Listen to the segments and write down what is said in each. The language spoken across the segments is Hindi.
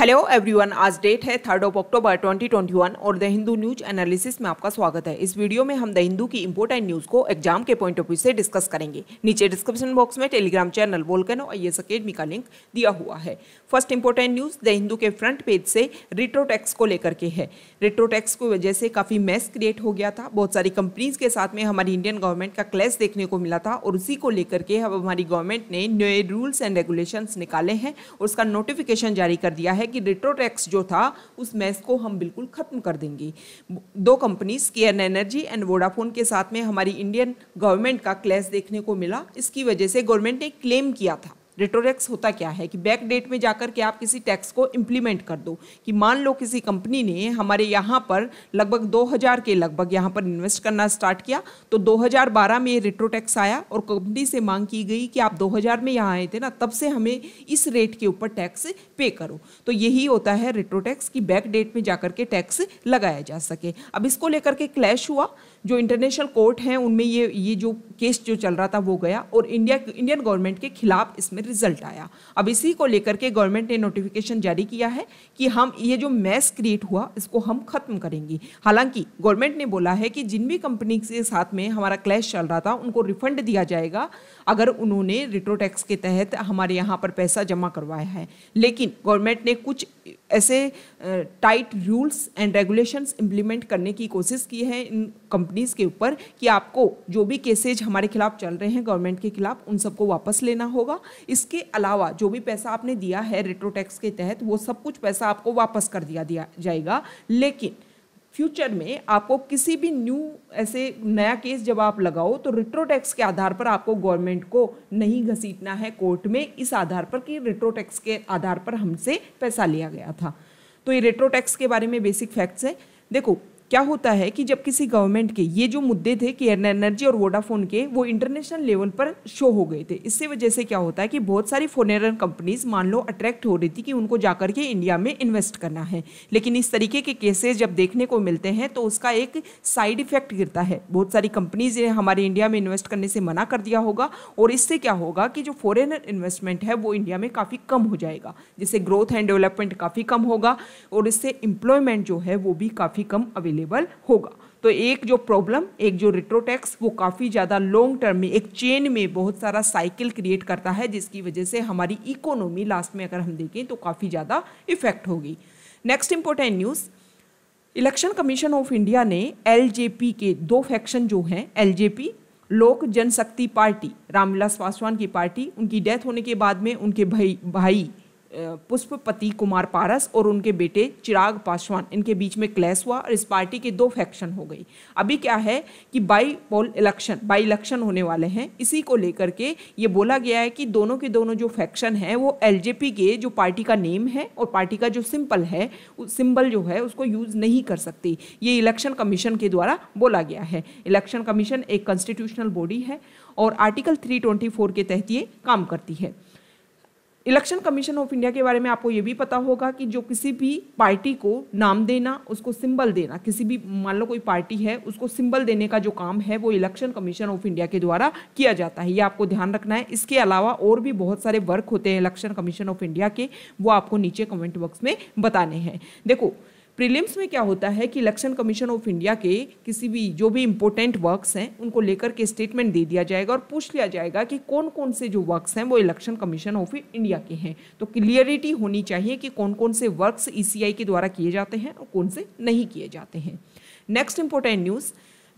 हेलो एवरीवन आज डेट है थर्ड ऑफ अक्टूबर 2021 और द हिंदू न्यूज एनालिसिस में आपका स्वागत है इस वीडियो में हम द हिंदू की इंपोर्टेंट न्यूज को एग्जाम के पॉइंट ऑफ व्यू से डिस्कस करेंगे नीचे डिस्क्रिप्शन बॉक्स में Telegram channel volcano I S academy का लिंक दिया हुआ है first important news the Hindu के फ्रंट पेज से रिट्रो टैक्स को लेकर के है रिट्रो टैक्स की वजह से काफ़ी मैस क्रिएट हो गया था बहुत सारी कंपनीज के साथ में हमारी इंडियन गवर्नमेंट का क्लैश देखने को मिला था और उसी को लेकर के अब हमारी गवर्नमेंट ने नए रूल्स एंड रेगुलेशन निकाले हैं और उसका नोटिफिकेशन जारी कर दिया है है कि रिट्रोटैक्स जो था उस मैस को हम बिल्कुल ख़त्म कर देंगे दो कंपनीज के एन एनर्जी एंड वोडाफोन के साथ में हमारी इंडियन गवर्नमेंट का क्लैश देखने को मिला इसकी वजह से गवर्नमेंट ने क्लेम किया था रिटोरेक्स होता क्या है कि बैक डेट में जाकर के आप किसी टैक्स को इम्प्लीमेंट कर दो कि मान लो किसी कंपनी ने हमारे यहाँ पर लगभग 2000 के लगभग यहाँ पर इन्वेस्ट करना स्टार्ट किया तो 2012 में रिट्रो टैक्स आया और कंपनी से मांग की गई कि आप 2000 में यहाँ आए थे ना तब से हमें इस रेट के ऊपर टैक्स पे करो तो यही होता है रिट्रो टैक्स कि बैक डेट में जा के टैक्स लगाया जा सके अब इसको लेकर के क्लैश हुआ जो इंटरनेशनल कोर्ट हैं उनमें ये ये जो केस जो चल रहा था वो गया और इंडिया इंडियन गवर्नमेंट के खिलाफ इसमें रिजल्ट आया अब इसी को लेकर के गवर्नमेंट ने नोटिफिकेशन जारी किया है कि हम ये जो मैस क्रिएट हुआ इसको हम खत्म करेंगे हालांकि गवर्नमेंट ने बोला है कि जिन भी कंपनी के साथ में हमारा क्लैश चल रहा था उनको रिफंड दिया जाएगा अगर उन्होंने रिट्रो टैक्स के तहत हमारे यहाँ पर पैसा जमा करवाया है लेकिन गवर्नमेंट ने कुछ ऐसे tight rules and regulations implement करने की कोशिश की है इन कंपनी कंपनीज़ के ऊपर कि आपको जो भी केसेज हमारे खिलाफ चल रहे हैं गवर्नमेंट के खिलाफ उन सबको वापस लेना होगा इसके अलावा जो भी पैसा आपने दिया है रेट्रो टैक्स के तहत वो सब कुछ पैसा आपको वापस कर दिया दिया जाएगा लेकिन फ्यूचर में आपको किसी भी न्यू ऐसे नया केस जब आप लगाओ तो रिट्रो टैक्स के आधार पर आपको गवर्नमेंट को नहीं घसीटना है कोर्ट में इस आधार पर कि रिट्रो टैक्स के आधार पर हमसे पैसा लिया गया था तो ये रिट्रो टैक्स के बारे में बेसिक फैक्ट्स है देखो क्या होता है कि जब किसी गवर्नमेंट के ये जो मुद्दे थे कि एनर्जी और वोडाफोन के वो इंटरनेशनल लेवल पर शो हो गए थे इससे वजह से क्या होता है कि बहुत सारी फॉरेनर कंपनीज मान लो अट्रैक्ट हो रही थी कि उनको जाकर के इंडिया में इन्वेस्ट करना है लेकिन इस तरीके के केसेस जब देखने को मिलते हैं तो उसका एक साइड इफेक्ट गिरता है बहुत सारी कंपनीज ने हमारे इंडिया में इन्वेस्ट करने से मना कर दिया होगा और इससे क्या होगा कि जो फॉरेनर इन्वेस्टमेंट है वो इंडिया में काफ़ी कम हो जाएगा जिससे ग्रोथ एंड डेवलपमेंट काफ़ी कम होगा और इससे एम्प्लॉयमेंट जो है वो भी काफ़ी कम अवेलेबल अवेलेबल होगा तो एक जो प्रॉब्लम एक जो रिट्रोटैक्स वो काफ़ी ज़्यादा लॉन्ग टर्म में एक चेन में बहुत सारा साइकिल क्रिएट करता है जिसकी वजह से हमारी इकोनॉमी लास्ट में अगर हम देखें तो काफ़ी ज़्यादा इफेक्ट होगी next important news election commission of India ने एलजेपी के दो फैक्शन जो हैं एलजेपी लोक जनशक्ति पार्टी रामविलास पासवान की पार्टी उनकी डेथ होने के बाद में उनके भाई भाई पुष्पपति कुमार पारस और उनके बेटे चिराग पासवान इनके बीच में क्लैश हुआ और इस पार्टी के दो फैक्शन हो गई अभी क्या है कि by poll election by election होने वाले हैं इसी को लेकर के ये बोला गया है कि दोनों के दोनों जो फैक्शन हैं वो एल के जो पार्टी का नेम है और पार्टी का जो सिंपल है सिंबल जो है उसको यूज़ नहीं कर सकती ये इलेक्शन कमीशन के द्वारा बोला गया है इलेक्शन कमीशन एक कॉन्स्टिट्यूशनल बॉडी है और आर्टिकल 324 के तहत ये काम करती है इलेक्शन कमीशन ऑफ इंडिया के बारे में आपको ये भी पता होगा कि जो किसी भी पार्टी को नाम देना उसको सिंबल देना किसी भी मान लो कोई पार्टी है उसको सिंबल देने का जो काम है वो इलेक्शन कमीशन ऑफ इंडिया के द्वारा किया जाता है ये आपको ध्यान रखना है इसके अलावा और भी बहुत सारे वर्क होते हैं इलेक्शन कमीशन ऑफ इंडिया के वो आपको नीचे कमेंट बॉक्स में बताने हैं देखो प्रीलिम्स में क्या होता है कि इलेक्शन कमीशन ऑफ इंडिया के किसी भी जो भी इम्पोर्टेंट वर्क्स हैं उनको लेकर के स्टेटमेंट दे दिया जाएगा और पूछ लिया जाएगा कि कौन कौन से जो वर्क्स हैं वो इलेक्शन कमीशन ऑफ इंडिया के हैं तो क्लियरिटी होनी चाहिए कि कौन कौन से वर्क्स ई e के द्वारा किए जाते हैं और कौन से नहीं किए जाते हैं नेक्स्ट इम्पोर्टेंट न्यूज़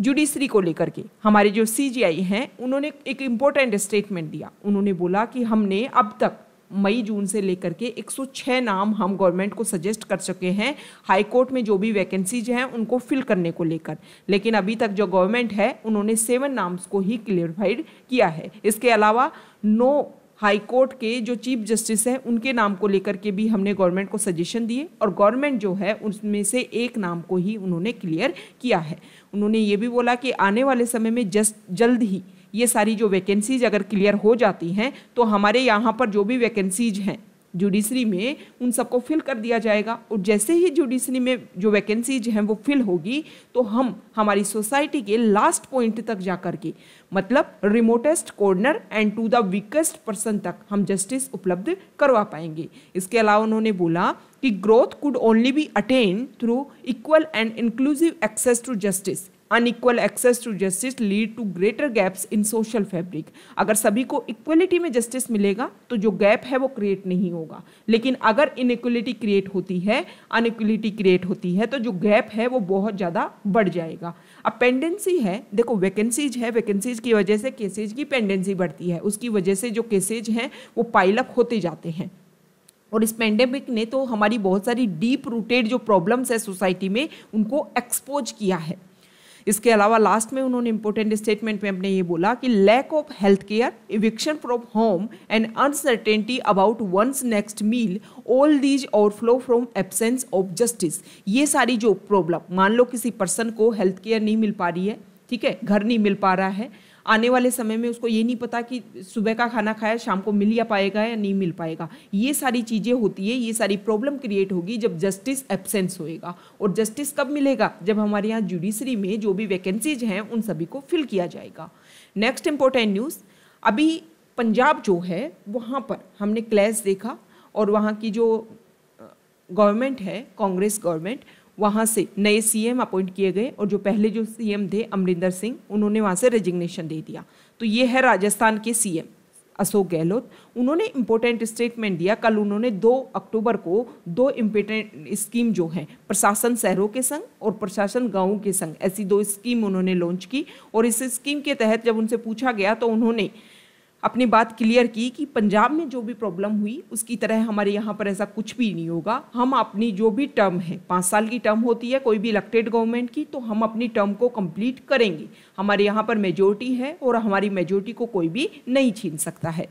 जुडिशरी को लेकर के हमारे जो सी हैं उन्होंने एक इम्पोर्टेंट स्टेटमेंट दिया उन्होंने बोला कि हमने अब तक मई जून से लेकर के 106 नाम हम गवर्नमेंट को सजेस्ट कर चुके हैं हाई कोर्ट में जो भी वैकेंसीज हैं उनको फिल करने को लेकर लेकिन अभी तक जो गवर्नमेंट है उन्होंने सेवन नाम्स को ही क्लियरफाइड किया है इसके अलावा नो हाई कोर्ट के जो चीफ जस्टिस हैं उनके नाम को लेकर के भी हमने गवर्नमेंट को सजेशन दिए और गवर्नमेंट जो है उसमें से एक नाम को ही उन्होंने क्लियर किया है उन्होंने ये भी बोला कि आने वाले समय में जस्ट जल्द ही ये सारी जो वैकेंसीज अगर क्लियर हो जाती हैं तो हमारे यहाँ पर जो भी वैकेंसीज हैं जुडिशरी में उन सबको फिल कर दिया जाएगा और जैसे ही जुडिशरी में जो वैकेंसीज हैं वो फिल होगी तो हम हमारी सोसाइटी के लास्ट पॉइंट तक जा कर के मतलब remotest corner and to the weakest person तक हम जस्टिस उपलब्ध करवा पाएंगे इसके अलावा उन्होंने बोला कि growth could only be attain through equal and inclusive access to justice unequal access to justice lead to greater gaps in social fabric अगर सभी को इक्वलिटी में जस्टिस मिलेगा तो जो गैप है वो क्रिएट नहीं होगा लेकिन अगर इनक्वलिटी क्रिएट होती है अनइक्वलिटी क्रिएट होती है तो जो गैप है वो बहुत ज़्यादा बढ़ जाएगा अब पेंडेंसी है देखो वैकेंसीज है वैकेंसीज की वजह से केसेज की पेंडेंसी बढ़ती है उसकी वजह से जो केसेज हैं वो पाइलअप होते जाते हैं और इस पेंडेमिक ने तो हमारी बहुत सारी डीप रूटेड जो प्रॉब्लम्स है सोसाइटी में उनको एक्सपोज किया है इसके अलावा लास्ट में उन्होंने इंपोर्टेंट स्टेटमेंट में अपने ये बोला कि lack of health care eviction from home and uncertainty about one's next meal all these flow from absence of justice ये सारी जो प्रॉब्लम मान लो किसी पर्सन को हेल्थ केयर नहीं मिल पा रही है ठीक है घर नहीं मिल पा रहा है आने वाले समय में उसको ये नहीं पता कि सुबह का खाना खाया शाम को मिल या पाएगा या नहीं मिल पाएगा ये सारी चीज़ें होती है ये सारी प्रॉब्लम क्रिएट होगी जब जस्टिस एबसेंस होएगा और जस्टिस कब मिलेगा जब हमारे यहाँ जुडिशरी में जो भी वैकेंसीज हैं उन सभी को फिल किया जाएगा नेक्स्ट इम्पोर्टेंट न्यूज़ अभी पंजाब जो है वहाँ पर हमने क्लैश देखा और वहाँ की जो गवर्नमेंट है कांग्रेस गवर्नमेंट वहाँ से नए सीएम अपॉइंट किए गए और जो पहले जो सीएम थे अमरिंदर सिंह उन्होंने वहाँ से रेजिग्नेशन दे दिया तो ये है राजस्थान के सीएम अशोक गहलोत उन्होंने इम्पोर्टेंट स्टेटमेंट दिया कल उन्होंने 2 अक्टूबर को दो इम्पोर्टेंट स्कीम जो हैं प्रशासन शहरों के संग और प्रशासन गांवों के संग ऐसी दो स्कीम उन्होंने लॉन्च की और इस स्कीम के तहत जब उनसे पूछा गया तो उन्होंने अपनी बात क्लियर की कि पंजाब में जो भी प्रॉब्लम हुई उसकी तरह हमारे यहाँ पर ऐसा कुछ भी नहीं होगा हम अपनी जो भी टर्म है पाँच साल की टर्म होती है कोई भी इलेक्टेड गवर्नमेंट की तो हम अपनी टर्म को कंप्लीट करेंगे हमारे यहाँ पर मेजोरिटी है और हमारी मेजोरिटी को कोई भी नहीं छीन सकता है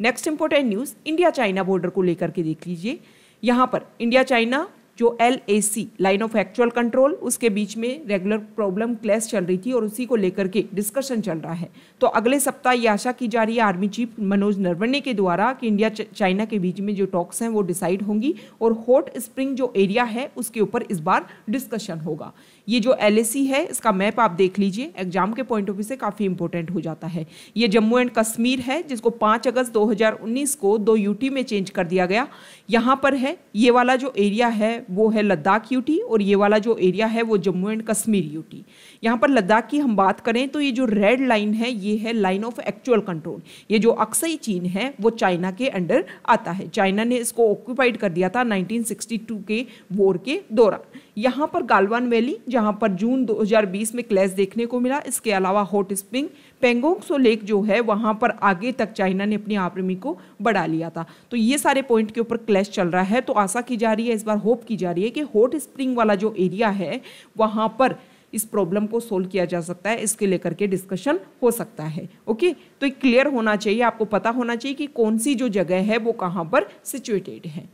next important news India China border को लेकर के देख लीजिए यहाँ पर इंडिया चाइना जो L A C line of actual control उसके बीच में रेगुलर प्रॉब्लम क्लैश चल रही थी और उसी को लेकर के डिस्कशन चल रहा है तो अगले सप्ताह ये आशा की जा रही है आर्मी चीफ मनोज नरवणे के द्वारा कि इंडिया चाइना के बीच में जो टॉक्स हैं वो डिसाइड होंगी और हॉट स्प्रिंग जो एरिया है उसके ऊपर इस बार डिस्कशन होगा ये जो एल है इसका मैप आप देख लीजिए एग्जाम के पॉइंट ऑफ व्यू से काफ़ी इंपॉर्टेंट हो जाता है ये जम्मू एंड कश्मीर है जिसको पाँच अगस्त 2019 को दो यूटी में चेंज कर दिया गया यहाँ पर है ये वाला जो एरिया है वो है लद्दाख यूटी और ये वाला जो एरिया है वो जम्मू एंड कश्मीर यूटी यहाँ पर लद्दाख की हम बात करें तो ये जो रेड लाइन है ये है लाइन ऑफ एक्चुअल कंट्रोल ये जो अक्सई चीन है वो चाइना के अंडर आता है चाइना ने इसको ऑक्यूपाइड कर दिया था नाइनटीन के वॉर के दौरान यहाँ पर गालवान वैली जहां पर जून 2020 में क्लैश देखने को मिला इसके अलावा hot spring Pangong Tso lake जो है वहां पर आगे तक चाइना ने अपनी आर्मी को बढ़ा लिया था तो ये सारे पॉइंट के ऊपर क्लैश चल रहा है तो आशा की जा रही है इस बार होप की जा रही है कि हॉट स्प्रिंग वाला जो एरिया है वहाँ पर इस प्रॉब्लम को सोल्व किया जा सकता है इसके लेकर के डिस्कशन हो सकता है ओके तो एक क्लियर होना चाहिए आपको पता होना चाहिए कि कौन सी जो जगह है वो कहाँ पर सिचुएटेड है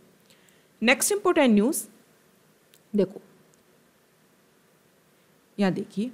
नेक्स्ट इंपोर्टेंट न्यूज़ देखो यहाँ देखिए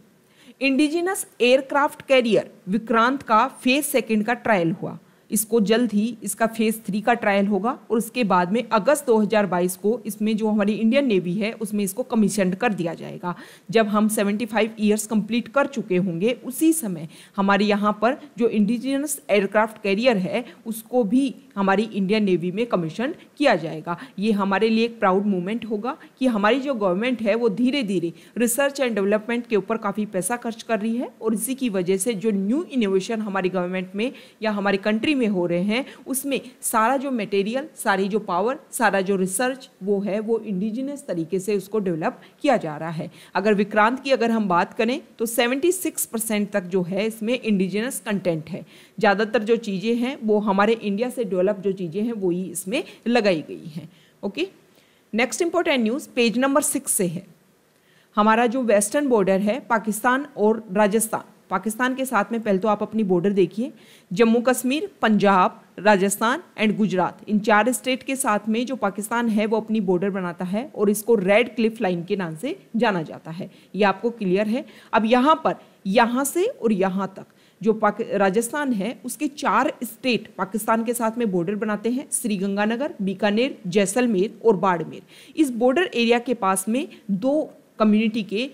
इंडिजिनस एयरक्राफ्ट कैरियर विक्रांत का फेज सेकंड का ट्रायल हुआ इसको जल्द ही इसका फेज़ थ्री का ट्रायल होगा और उसके बाद में अगस्त 2022 को इसमें जो हमारी इंडियन नेवी है उसमें इसको कमीशन कर दिया जाएगा जब हम 75 ईयर्स कंप्लीट कर चुके होंगे उसी समय हमारे यहाँ पर जो इंडिजिनस एयरक्राफ्ट कैरियर है उसको भी हमारी इंडियन नेवी में कमीशन किया जाएगा ये हमारे लिए एक प्राउड मूवमेंट होगा कि हमारी जो गवर्नमेंट है वो धीरे धीरे रिसर्च एंड डेवलपमेंट के ऊपर काफ़ी पैसा खर्च कर रही है और इसी की वजह से जो न्यू इनोवेशन हमारी गवर्नमेंट में या हमारी कंट्री में में हो रहे हैं उसमें सारा जो मटेरियल सारी जो पावर सारा जो रिसर्च वो है वो इंडिजिनस तरीके से उसको डेवलप किया जा रहा है अगर विक्रांत की अगर हम बात करें तो 76 परसेंट तक जो है इसमें इंडिजिनस कंटेंट है ज़्यादातर जो चीज़ें हैं वो हमारे इंडिया से डेवलप जो चीज़ें हैं वो ही इसमें लगाई गई हैं okay next important news page number six से है हमारा जो वेस्टर्न बॉर्डर है पाकिस्तान और राजस्थान पाकिस्तान के साथ में पहले तो आप अपनी बॉर्डर देखिए जम्मू कश्मीर पंजाब राजस्थान एंड गुजरात इन चार स्टेट के साथ में जो पाकिस्तान है वो अपनी बॉर्डर बनाता है और इसको रेड क्लिफ लाइन के नाम से जाना जाता है ये आपको क्लियर है अब यहाँ पर यहाँ से और यहाँ तक जो पाक राजस्थान है उसके चार स्टेट पाकिस्तान के साथ में बॉर्डर बनाते हैं श्रीगंगानगर बीकानेर जैसलमेर और बाड़मेर इस बॉर्डर एरिया के पास में दो कम्युनिटी के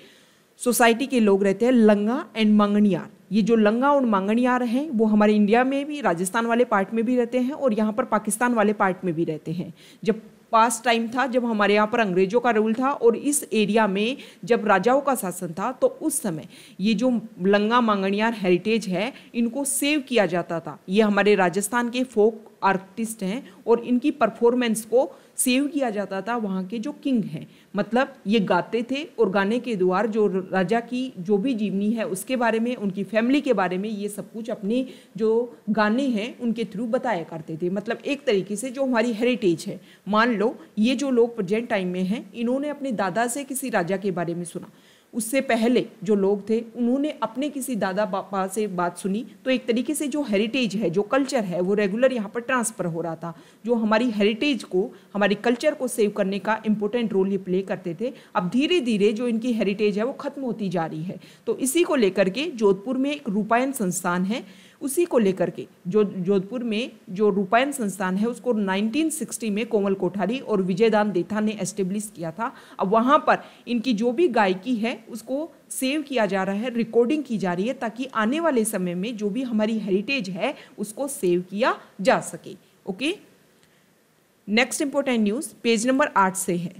सोसाइटी के लोग रहते हैं लंगा एंड मंगनियार ये जो लंगा और मांगणियार हैं वो हमारे इंडिया में भी राजस्थान वाले पार्ट में भी रहते हैं और यहाँ पर पाकिस्तान वाले पार्ट में भी रहते हैं जब पास टाइम था जब हमारे यहाँ पर अंग्रेजों का रूल था और इस एरिया में जब राजाओं का शासन था तो उस समय ये जो लंगा मांगणियार हेरिटेज है इनको सेव किया जाता था ये हमारे राजस्थान के फोक आर्टिस्ट हैं और इनकी परफॉर्मेंस को सेव किया जाता था वहाँ के जो किंग हैं मतलब ये गाते थे और गाने के द्वार जो राजा की जो भी जीवनी है उसके बारे में उनकी फैमिली के बारे में ये सब कुछ अपने जो गाने हैं उनके थ्रू बताया करते थे मतलब एक तरीके से जो हमारी हेरिटेज है मान लो ये जो लोग प्रेजेंट टाइम में हैं इन्होंने अपने दादा से किसी राजा के बारे में सुना उससे पहले जो लोग थे उन्होंने अपने किसी दादा पापा से बात सुनी तो एक तरीके से जो हेरिटेज है जो कल्चर है वो रेगुलर यहाँ पर ट्रांसफ़र हो रहा था जो हमारी हेरिटेज को हमारी कल्चर को सेव करने का इम्पोर्टेंट रोल ये प्ले करते थे अब धीरे धीरे जो इनकी हेरिटेज है वो ख़त्म होती जा रही है तो इसी को लेकर के जोधपुर में एक रूपायन संस्थान है उसी को लेकर के जो जोधपुर में जो रूपायन संस्थान है उसको 1960 में कोमल कोठारी और विजयदान देथा ने एस्टेब्लिश किया था अब वहाँ पर इनकी जो भी गायकी है उसको सेव किया जा रहा है रिकॉर्डिंग की जा रही है ताकि आने वाले समय में जो भी हमारी हेरिटेज है उसको सेव किया जा सके okay next important news page number आठ से है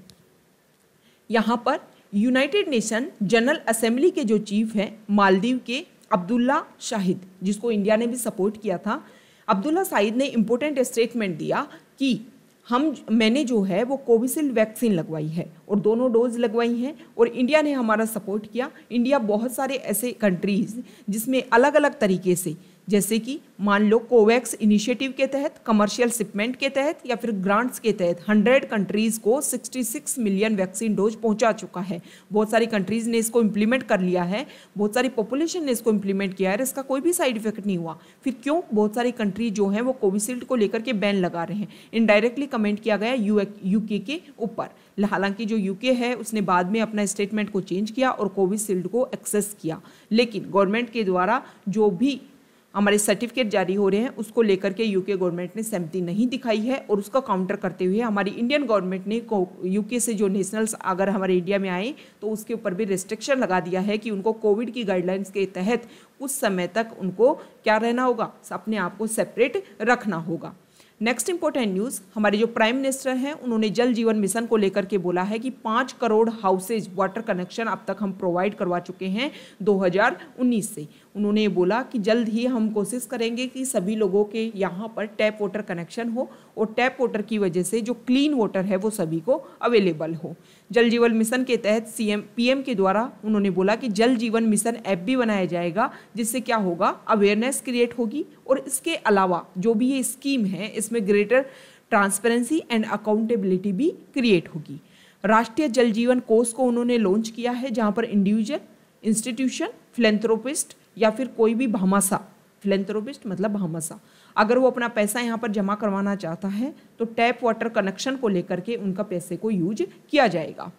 यहाँ पर यूनाइटेड नेशन जनरल असेंबली के जो चीफ हैं मालदीव के अब्दुल्ला शाहिद जिसको इंडिया ने भी सपोर्ट किया था अब्दुल्ला शाहिद ने इम्पोर्टेंट स्टेटमेंट दिया कि हम मैंने जो है वो कोविशील्ड वैक्सीन लगवाई है और दोनों डोज लगवाई हैं और इंडिया ने हमारा सपोर्ट किया इंडिया बहुत सारे ऐसे कंट्रीज़ जिसमें अलग अलग तरीके से जैसे कि मान लो कोवैक्स इनिशिएटिव के तहत कमर्शियल शिपमेंट के तहत या फिर ग्रांट्स के तहत 100 कंट्रीज़ को 66 मिलियन वैक्सीन डोज पहुंचा चुका है बहुत सारी कंट्रीज़ ने इसको इम्प्लीमेंट कर लिया है बहुत सारी पॉपुलेशन ने इसको इम्प्लीमेंट किया है इसका कोई भी साइड इफेक्ट नहीं हुआ फिर क्यों बहुत सारी कंट्री जो हैं वो कोविशील्ड को लेकर के बैन लगा रहे हैं इनडायरेक्टली कमेंट किया गया यूके के ऊपर हालांकि जो यूके है उसने बाद में अपना स्टेटमेंट को चेंज किया और कोविशील्ड को एक्सेस किया लेकिन गवर्नमेंट के द्वारा जो भी हमारे सर्टिफिकेट जारी हो रहे हैं उसको लेकर के यूके गवर्नमेंट ने सहमति नहीं दिखाई है और उसका काउंटर करते हुए हमारी इंडियन गवर्नमेंट ने यूके से जो नेशनल्स अगर हमारे इंडिया में आए तो उसके ऊपर भी रिस्ट्रिक्शन लगा दिया है कि उनको कोविड की गाइडलाइंस के तहत उस समय तक उनको क्या रहना होगा अपने आप को सेपरेट रखना होगा नेक्स्ट इंपॉर्टेंट न्यूज़ हमारे जो प्राइम मिनिस्टर हैं उन्होंने जल जीवन मिशन को लेकर के बोला है कि पाँच करोड़ हाउसेज वाटर कनेक्शन अब तक हम प्रोवाइड करवा चुके हैं 2019 से उन्होंने बोला कि जल्द ही हम कोशिश करेंगे कि सभी लोगों के यहाँ पर टैप वाटर कनेक्शन हो और टैप वाटर की वजह से जो क्लीन वाटर है वो सभी को अवेलेबल हो जल जीवन मिशन के तहत सीएम पीएम के द्वारा उन्होंने बोला कि जल जीवन मिशन ऐप भी बनाया जाएगा जिससे क्या होगा अवेयरनेस क्रिएट होगी और इसके अलावा जो भी ये स्कीम है इसमें ग्रेटर ट्रांसपेरेंसी एंड अकाउंटेबिलिटी भी क्रिएट होगी राष्ट्रीय जल जीवन कोर्स को उन्होंने लॉन्च किया है जहाँ पर इंडिविजुअल इंस्टीट्यूशन फिलेंथ्रोपिस्ट या फिर कोई भी भामासा फिलेंथ्रोपिस्ट मतलब भामासा अगर वो अपना पैसा यहाँ पर जमा करवाना चाहता है तो टैप वाटर कनेक्शन को लेकर के उनका पैसे को यूज किया जाएगा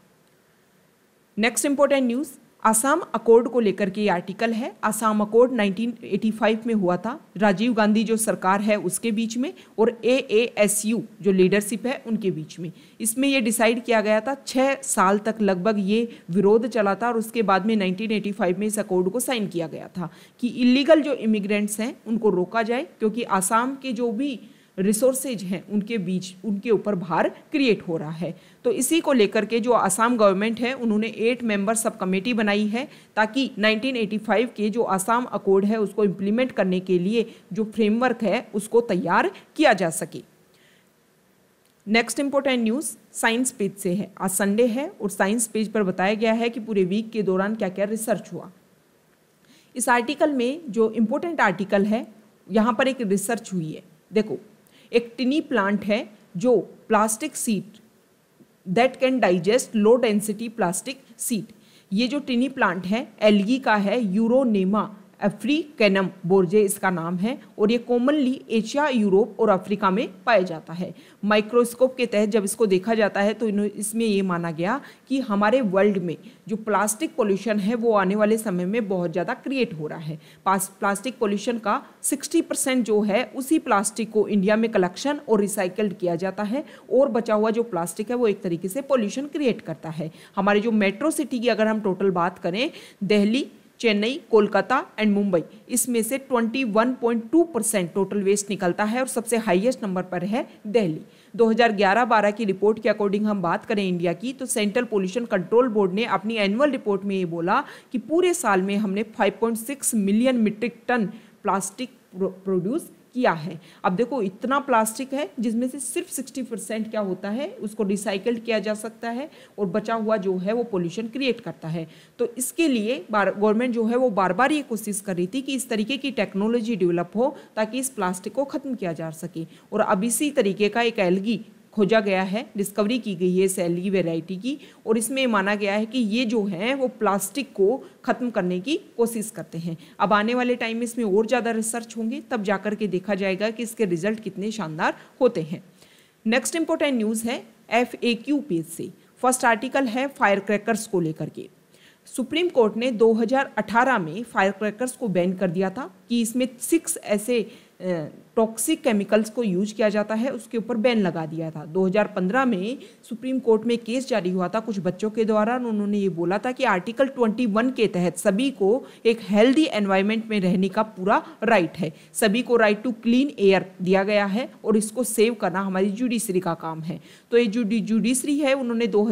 next important news Assam accord को लेकर के ये आर्टिकल है आसाम अकॉर्ड 1985 में हुआ था राजीव गांधी जो सरकार है उसके बीच में और ए ए एस यू जो लीडरशिप है उनके बीच में इसमें ये डिसाइड किया गया था छः साल तक लगभग ये विरोध चला था और उसके बाद में 1985 में इस अकॉर्ड को साइन किया गया था कि इलीगल जो इमिग्रेंट्स हैं उनको रोका जाए क्योंकि आसाम के जो भी रिसोर्सेज हैं उनके बीच उनके ऊपर भार क्रिएट हो रहा है तो इसी को लेकर के जो आसाम गवर्नमेंट है उन्होंने एट मेंबर सब कमेटी बनाई है ताकि 1985 के जो आसाम अकॉर्ड है उसको इम्प्लीमेंट करने के लिए जो फ्रेमवर्क है उसको तैयार किया जा सके next important news science page से है आज संडे है और साइंस पेज पर बताया गया है कि पूरे वीक के दौरान क्या क्या रिसर्च हुआ इस आर्टिकल में जो इम्पोर्टेंट आर्टिकल है यहाँ पर एक रिसर्च हुई है देखो एक टिनी प्लांट है जो plastic sheet that can digest low density plastic sheet ये जो टिनी प्लांट है एलगी का है यूरोनेमा अफ्री कैनम बोर्जे इसका नाम है और ये कॉमनली एशिया यूरोप और अफ्रीका में पाया जाता है माइक्रोस्कोप के तहत जब इसको देखा जाता है तो इसमें ये माना गया कि हमारे वर्ल्ड में जो प्लास्टिक पोल्यूशन है वो आने वाले समय में बहुत ज़्यादा क्रिएट हो रहा है प्लास्टिक पोल्यूशन का 60 परसेंट जो है उसी प्लास्टिक को इंडिया में कलेक्शन और रिसाइकल्ड किया जाता है और बचा हुआ जो प्लास्टिक है वो एक तरीके से पॉल्यूशन क्रिएट करता है हमारे जो मेट्रो सिटी की अगर हम टोटल बात करें दिल्ली चेन्नई कोलकाता एंड मुंबई इसमें से 21.2 परसेंट टोटल वेस्ट निकलता है और सबसे हाईएस्ट नंबर पर है दिल्ली 2011-12 की रिपोर्ट के अकॉर्डिंग हम बात करें इंडिया की तो सेंट्रल पोल्यूशन कंट्रोल बोर्ड ने अपनी एनुअल रिपोर्ट में ये बोला कि पूरे साल में हमने 5.6 million metric ton plastic produce किया है अब देखो इतना प्लास्टिक है जिसमें से सिर्फ सिक्सटी परसेंट क्या होता है उसको रिसाइकल्ड किया जा सकता है और बचा हुआ जो है वो पोल्यूशन क्रिएट करता है तो इसके लिए गवर्नमेंट जो है वो बार बार ये कोशिश कर रही थी कि इस तरीके की टेक्नोलॉजी डेवलप हो ताकि इस प्लास्टिक को ख़त्म किया जा सके और अब इसी तरीके का एक एलगी खोजा गया है डिस्कवरी की गई है सैली की वेराइटी की और इसमें माना गया है कि ये जो हैं वो प्लास्टिक को ख़त्म करने की कोशिश करते हैं अब आने वाले टाइम में इसमें और ज़्यादा रिसर्च होंगे तब जाकर के देखा जाएगा कि इसके रिजल्ट कितने शानदार होते हैं नेक्स्ट इंपॉर्टेंट न्यूज़ है एफ ए क्यू पेज से फर्स्ट आर्टिकल है फायर क्रैकर्स को लेकर के सुप्रीम कोर्ट ने 2018 में फायर क्रैकर्स को बैन कर दिया था कि इसमें सिक्स ऐसे टॉक्सिक केमिकल्स को यूज किया जाता है उसके ऊपर बैन लगा दिया था 2015 में सुप्रीम कोर्ट में केस जारी हुआ था कुछ बच्चों के द्वारा उन्होंने ये बोला था कि आर्टिकल 21 के तहत सभी को एक हेल्दी एनवायरमेंट में रहने का पूरा राइट है सभी को राइट टू क्लीन एयर दिया गया है और इसको सेव करना हमारी जुडिशरी का काम है तो ये जुडिशरी है उन्होंने दो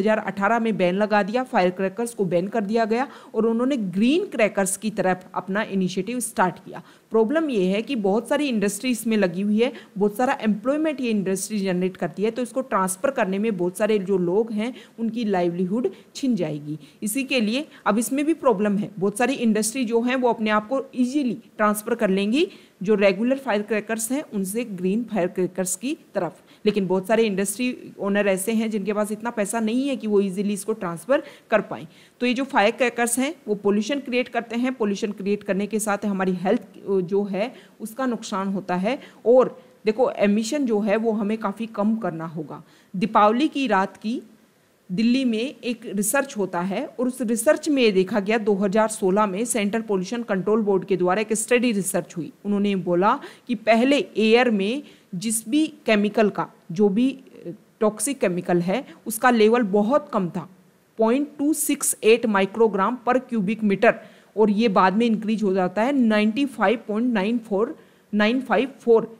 में बैन लगा दिया फायर क्रैकर्स को बैन कर दिया गया और उन्होंने ग्रीन क्रैकर्स की तरफ अपना इनिशिएटिव स्टार्ट किया प्रॉब्लम यह है कि बहुत सारी इंडस्ट्रीज में में लगी हुई है बहुत सारा एम्प्लॉयमेंट ये इंडस्ट्री जनरेट करती है तो इसको ट्रांसफ़र करने में बहुत सारे जो लोग हैं उनकी लाइवलीहुड छिन जाएगी इसी के लिए अब इसमें भी प्रॉब्लम है बहुत सारी इंडस्ट्री जो हैं वो अपने आप को ईजिली ट्रांसफ़र कर लेंगी जो रेगुलर फायर क्रैकर्स हैं उनसे ग्रीन फायर क्रैकर्स की तरफ लेकिन बहुत सारे इंडस्ट्री ओनर ऐसे हैं जिनके पास इतना पैसा नहीं है कि वो ईजिली इसको ट्रांसफ़र कर पाएँ तो ये जो फायर क्रैकर्स हैं वो पोल्यूशन क्रिएट करते हैं पोल्यूशन क्रिएट करने के साथ हमारी हेल्थ जो है उसका नुकसान होता है और देखो एमिशन जो है वो हमें काफ़ी कम करना होगा दीपावली की रात की दिल्ली में एक रिसर्च होता है और उस रिसर्च में देखा गया 2016 में सेंट्रल पोल्यूशन कंट्रोल बोर्ड के द्वारा एक स्टडी रिसर्च हुई उन्होंने बोला कि पहले एयर में जिस भी केमिकल का जो भी टॉक्सिक केमिकल है उसका लेवल बहुत कम था point two six eight microgram पर क्यूबिक मीटर और ये बाद में इंक्रीज हो जाता है ninety five point nine four nine five four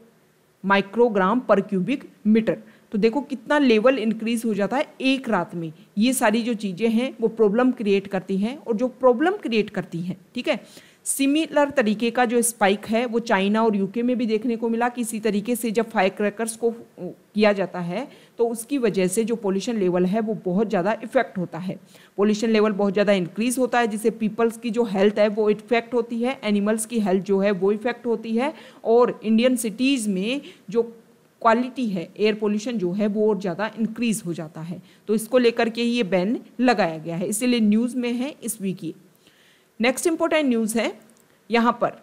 microgram पर क्यूबिक मीटर तो देखो कितना लेवल इंक्रीज हो जाता है एक रात में ये सारी जो चीज़ें हैं वो प्रॉब्लम क्रिएट करती हैं और जो प्रॉब्लम क्रिएट करती हैं ठीक है थीके? सिमिलर तरीके का जो स्पाइक है वो चाइना और यूके में भी देखने को मिला कि इसी तरीके से जब फायर क्रैकर्स को किया जाता है तो उसकी वजह से जो पोल्यूशन लेवल है वो बहुत ज़्यादा इफेक्ट होता है पोल्यूशन लेवल बहुत ज़्यादा इंक्रीज़ होता है जिससे पीपल्स की जो हेल्थ है वो इफेक्ट होती है एनिमल्स की हेल्थ जो है वो इफेक्ट होती है और इंडियन सिटीज़ में जो क्वालिटी है एयर पोल्यूशन जो है वो और ज़्यादा इंक्रीज़ हो जाता है तो इसको लेकर के ये बैन लगाया गया है इसीलिए न्यूज़ में है इस वीक नेक्स्ट इम्पोर्टेंट न्यूज़ है यहाँ पर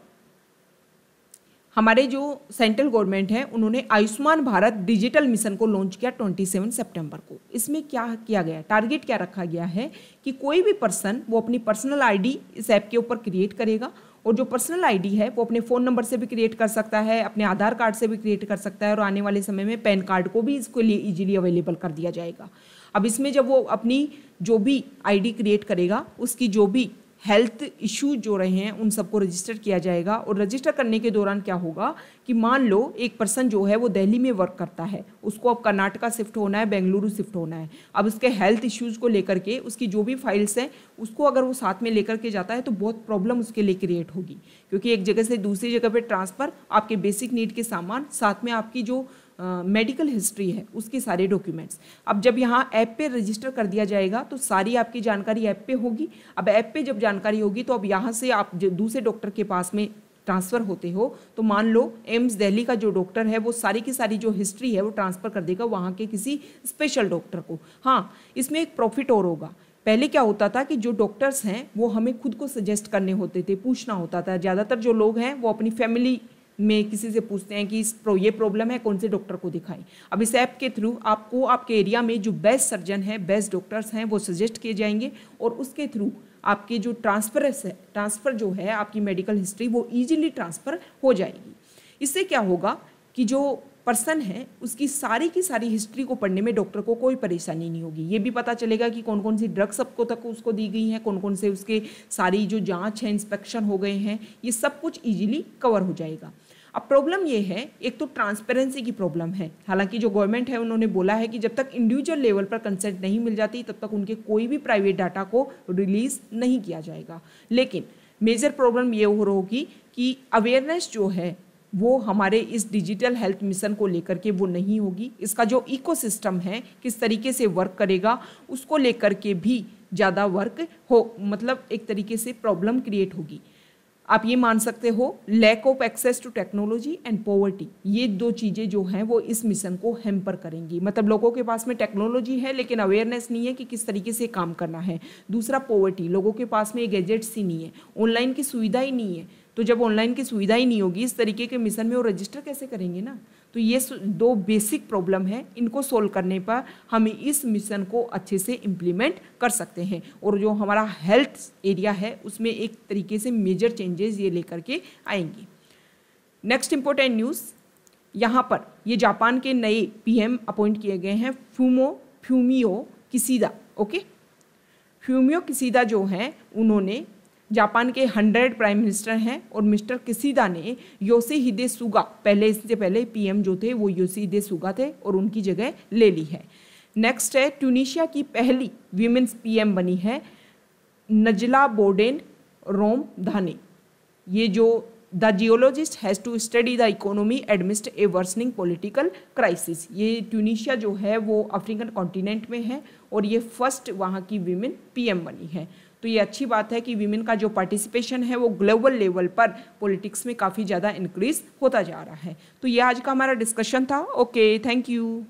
हमारे जो सेंट्रल गवर्नमेंट है उन्होंने आयुष्मान भारत डिजिटल मिशन को लॉन्च किया 27 सितंबर को इसमें क्या किया गया टारगेट क्या रखा गया है कि कोई भी पर्सन वो अपनी पर्सनल आईडी इस ऐप के ऊपर क्रिएट करेगा और जो पर्सनल आईडी है वो अपने फ़ोन नंबर से भी क्रिएट कर सकता है अपने आधार कार्ड से भी क्रिएट कर सकता है और आने वाले समय में पैन कार्ड को भी इसके लिए ईजिली अवेलेबल कर दिया जाएगा अब इसमें जब वो अपनी जो भी आईडी क्रिएट करेगा उसकी जो भी हेल्थ इशू जो रहे हैं उन सबको रजिस्टर किया जाएगा और रजिस्टर करने के दौरान क्या होगा कि मान लो एक पर्सन जो है वो दिल्ली में वर्क करता है उसको अब कर्नाटका शिफ्ट होना है बेंगलुरु शिफ्ट होना है अब उसके हेल्थ इश्यूज़ को लेकर के उसकी जो भी फाइल्स हैं उसको अगर वो साथ में लेकर के जाता है तो बहुत प्रॉब्लम उसके लिए क्रिएट होगी क्योंकि एक जगह से दूसरी जगह पर ट्रांसफ़र आपके बेसिक नीड के सामान साथ में आपकी जो मेडिकल हिस्ट्री है उसके सारे डॉक्यूमेंट्स अब जब यहाँ ऐप पे रजिस्टर कर दिया जाएगा तो सारी आपकी जानकारी ऐप पे होगी अब ऐप पे जब जानकारी होगी तो अब यहाँ से आप दूसरे डॉक्टर के पास में ट्रांसफ़र होते हो तो मान लो एम्स दिल्ली का जो डॉक्टर है वो सारी की सारी जो हिस्ट्री है वो ट्रांसफ़र कर देगा वहाँ के किसी स्पेशल डॉक्टर को हाँ इसमें एक प्रॉफिट और होगा पहले क्या होता था कि जो डॉक्टर्स हैं वो हमें खुद को सजेस्ट करने होते थे पूछना होता था ज़्यादातर जो लोग हैं वो अपनी फैमिली में किसी से पूछते हैं कि इस प्रो ये प्रॉब्लम है कौन से डॉक्टर को दिखाएं अब इस ऐप के थ्रू आपको आपके एरिया में जो बेस्ट सर्जन हैं बेस्ट डॉक्टर्स हैं वो सजेस्ट किए जाएंगे और उसके थ्रू आपके जो ट्रांसफर है ट्रांसफ़र जो है आपकी मेडिकल हिस्ट्री वो ईजिली ट्रांसफ़र हो जाएगी इससे क्या होगा कि जो पर्सन है उसकी सारी की सारी हिस्ट्री को पढ़ने में डॉक्टर को कोई परेशानी नहीं होगी ये भी पता चलेगा कि कौन कौन सी ड्रग्स सबको तक उसको दी गई हैं कौन कौन से उसके सारी जो जांच है इंस्पेक्शन हो गए हैं ये सब कुछ इजीली कवर हो जाएगा अब प्रॉब्लम ये है एक तो ट्रांसपेरेंसी की प्रॉब्लम है हालांकि जो गवर्नमेंट है उन्होंने बोला है कि जब तक इंडिविजुअल लेवल पर कंसेंट नहीं मिल जाती तब तक उनके कोई भी प्राइवेट डाटा को रिलीज नहीं किया जाएगा लेकिन मेजर प्रॉब्लम ये हो रही कि अवेयरनेस जो है वो हमारे इस डिजिटल हेल्थ मिशन को लेकर के वो नहीं होगी इसका जो इकोसिस्टम है किस तरीके से वर्क करेगा उसको लेकर के भी ज़्यादा वर्क हो मतलब एक तरीके से प्रॉब्लम क्रिएट होगी आप ये मान सकते हो lack of access to technology and poverty ये दो चीज़ें जो हैं वो इस मिशन को हेम्पर करेंगी मतलब लोगों के पास में टेक्नोलॉजी है लेकिन अवेयरनेस नहीं है कि किस तरीके से काम करना है दूसरा पॉवर्टी लोगों के पास में गैजेट्स ही नहीं है ऑनलाइन की सुविधा ही नहीं है तो जब ऑनलाइन की सुविधा ही नहीं होगी इस तरीके के मिशन में वो रजिस्टर कैसे करेंगे ना तो ये दो बेसिक प्रॉब्लम है इनको सोल्व करने पर हम इस मिशन को अच्छे से इम्प्लीमेंट कर सकते हैं और जो हमारा हेल्थ एरिया है उसमें एक तरीके से मेजर चेंजेस ये लेकर के आएंगे नेक्स्ट इम्पोर्टेंट न्यूज़ यहाँ पर ये जापान के नए पीएम अपॉइंट किए गए हैं Fumio Fumio Kishida okay Fumio Kishida जो हैं उन्होंने जापान के हंड्रेड प्राइम मिनिस्टर हैं और मिस्टर किसीदा ने योसी हिदे सुगा पहले इससे पहले पीएम जो थे वो योसी हिदे सुगा थे और उनकी जगह ले ली है नेक्स्ट है ट्यूनिशिया की पहली वीमेंस पीएम बनी है नजला बोडेन रोम धानी ये जो the geologist has to study the economy amidst a worsening political crisis ये ट्यूनिशिया जो है वो अफ्रीकन कॉन्टिनेंट में है और ये फर्स्ट वहाँ की वीमेन पी बनी है तो ये अच्छी बात है कि वीमेन का जो पार्टिसिपेशन है वो ग्लोबल लेवल पर पॉलिटिक्स में काफ़ी ज़्यादा इंक्रीज होता जा रहा है तो ये आज का हमारा डिस्कशन था ओके थैंक यू